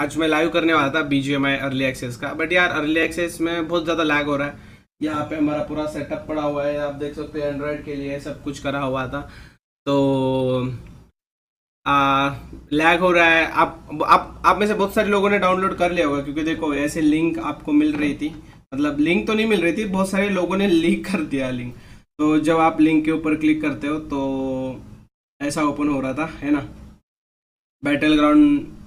आज मैं लाइव करने वाला था बी अर्ली एक्सेस का बट यार अर्ली एक्सेस में बहुत ज़्यादा लैग हो रहा है यहाँ पे हमारा पूरा सेटअप पड़ा हुआ है आप देख सकते हैं एंड्रॉयड के लिए सब कुछ करा हुआ था तो लैग हो रहा है आप आप आप में से बहुत सारे लोगों ने डाउनलोड कर लिया होगा क्योंकि देखो ऐसे लिंक आपको मिल रही थी मतलब लिंक तो नहीं मिल रही थी बहुत सारे लोगों ने लीक कर दिया लिंक तो जब आप लिंक के ऊपर क्लिक करते हो तो ऐसा ओपन हो रहा था है ना battle ground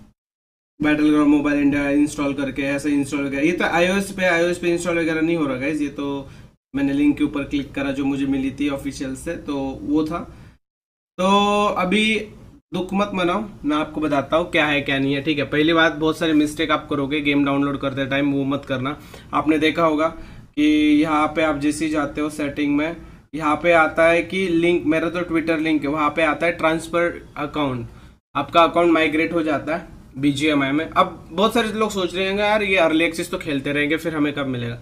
battle ground mobile India install करके ऐसे इंस्टॉल वगैरह ये तो आईओएस पे आईओएस पे इंस्टॉल वगैरह नहीं हो रहा गाइज ये तो मैंने लिंक के ऊपर क्लिक करा जो मुझे मिली थी ऑफिशियल से तो वो था तो अभी दुख मत मनाओ मैं आपको बताता हूँ क्या है क्या नहीं है ठीक है पहली बात बहुत सारे मिस्टेक आप करोगे गेम डाउनलोड करते टाइम वो मत करना आपने देखा होगा कि यहाँ पे आप जैसे जाते हो सेटिंग में यहाँ पे आता है कि लिंक मेरा तो ट्विटर लिंक है वहाँ पे आता है ट्रांसफ़र अकाउंट आपका अकाउंट माइग्रेट हो जाता है बीजीएमआई में अब बहुत सारे लोग सोच रहे हैं यार ये अर्ली एक्सेस तो खेलते रहेंगे फिर हमें कब मिलेगा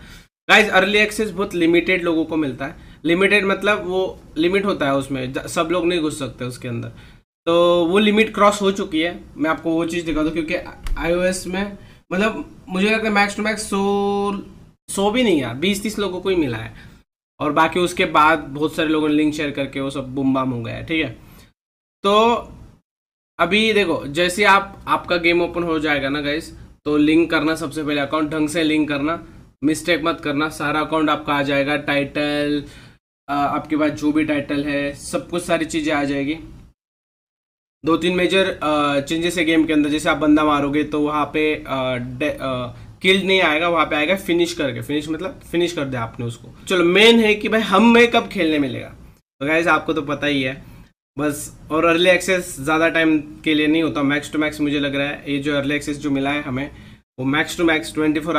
गाइज अर्ली एक्सेस बहुत लिमिटेड लोगों को मिलता है लिमिटेड मतलब वो लिमिट होता है उसमें सब लोग नहीं घुस सकते उसके अंदर तो वो लिमिट क्रॉस हो चुकी है मैं आपको वो चीज़ दिखा दूँ क्योंकि आईओएस में मतलब मुझे लगता है मैक्स टू मैक्स सो सौ भी नहीं यार बीस तीस लोगों को ही मिला है और बाकी उसके बाद बहुत सारे लोगों ने लिंक शेयर करके वो सब बुम बाम हो गया है ठीक है तो अभी देखो जैसे आप आपका गेम ओपन हो जाएगा ना गाइस तो लिंक करना सबसे पहले अकाउंट ढंग से लिंक करना मिस्टेक मत करना सारा अकाउंट आपका आ जाएगा टाइटल आपके पास जो भी टाइटल है सब कुछ सारी चीज़ें आ जाएगी दो तीन मेजर चेंजेस है गेम के अंदर जैसे आप बंदा मारोगे तो वहाँ पे किल नहीं आएगा वहां पे आएगा फिनिश करके फिनिश मतलब फिनिश कर दिया आपने उसको चलो मेन है कि भाई हम में कब खेलने मिलेगा तो गाइज आपको तो पता ही है बस और अर्ली एक्सेस ज़्यादा टाइम के लिए नहीं होता मैक्स टू मैक्स मुझे लग रहा है ये जो अर्ली एक्सेस जो मिला है हमें वो max to max twenty four